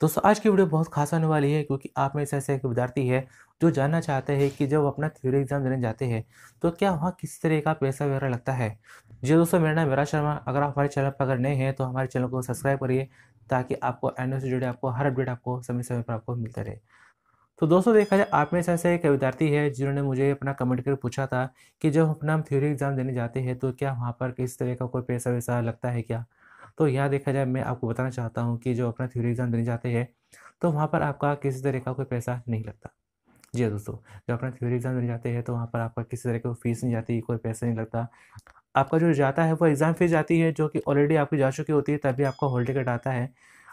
दोस्तों आज की वीडियो बहुत खास होने वाली है क्योंकि आप में से ऐसे एक विद्यार्थी है जो जानना चाहते हैं कि जब अपना थ्योरी एग्जाम देने जाते हैं तो क्या वहाँ किस तरह का पैसा वगैरह लगता है जी दोस्तों मेरा नाम मेरा शर्मा अगर आप हमारे चैनल पर अगर नए हैं तो हमारे चैनल को सब्सक्राइब करिए ताकि आपको एनओ से जुड़े आपको हर अपडेट आपको समय समय पर आपको मिलता रहे तो दोस्तों देखा जाए आप में से ऐसे एक विद्यार्थी है जिन्होंने मुझे अपना कमेंट कर पूछा था कि जब अपना हम थ्योरी एग्ज़ाम देने जाते हैं तो क्या वहाँ पर किस तरह का कोई पैसा वैसा लगता है क्या तो यहाँ देखा जाए मैं आपको बताना चाहता हूँ कि जो अपना थ्योरी एग्ज़ाम देने जाते हैं तो वहाँ पर आपका किसी तरह का कोई पैसा नहीं लगता जी हाँ दोस्तों जब अपना थ्योरी एग्ज़ाम देने जाते हैं तो वहाँ पर आपका किसी तरह की फीस नहीं जाती कोई पैसा नहीं लगता आपका जो जाता है वो एग्ज़ाम फीस जाती है जो कि ऑलरेडी आपकी जा चुकी होती है तभी आपका हॉल टिकट आता है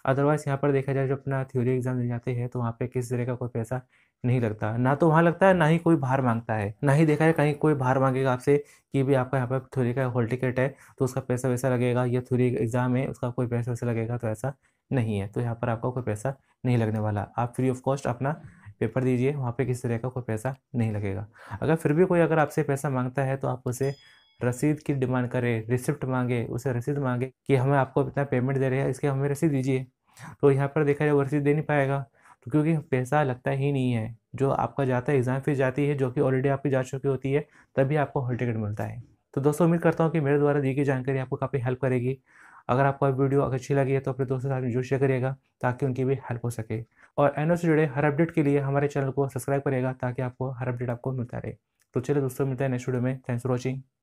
अदरवाइज़ यहाँ पर देखा जाए जब अपना थ्योरी एग्ज़ाम दे जाते हैं तो वहाँ पे किसी तरह का कोई पैसा नहीं लगता ना तो वहाँ लगता है ना ही कोई भार मांगता है ना ही देखा जाए कहीं कोई भार मांगेगा आपसे कि भी आपका यहाँ पर थ्योरी का हॉल टिकट है तो उसका पैसा वैसा लगेगा या थ्योरी एग्ज़ाम है उसका कोई पैसा वैसा लगेगा तो ऐसा नहीं है तो यहाँ पर आपका कोई पैसा नहीं लगने वाला आप फ्री ऑफ कॉस्ट अपना पेपर दीजिए वहाँ पे किसी तरह का कोई पैसा नहीं लगेगा अगर फिर भी कोई अगर आपसे पैसा मांगता है तो आप उसे रसीद की डिमांड करें रिसिप्ट मांगे उसे रसीद मांगे कि हमें आपको इतना पेमेंट दे रहे हैं इसके हमें रसीद दीजिए तो यहाँ पर देखा जाए वर्सेस दे नहीं पाएगा तो क्योंकि पैसा लगता ही नहीं है जो आपका जाता है एग्ज़ाम फीस जाती है जो कि ऑलरेडी आपकी जा चुकी होती है तभी आपको हॉल टिकट मिलता है तो दोस्तों उम्मीद करता हूँ कि मेरे द्वारा दी गई जानकारी आपको काफ़ी हेल्प करेगी अगर आपको वीडियो अच्छी लगी है तो अपने दोस्तों के साथ में जरूर शेयर करिएगा ताकि उनकी भी हेल्प हो सके और एन से जुड़े हर अपडेट के लिए हमारे चैनल को सब्सक्राइब करेगा ताकि आपको हर अपडेट आपको मिलता रहे तो चलिए दोस्तों मिलते हैं नेक्स्ट वीडियो में थैंक्स फॉर वॉचिंग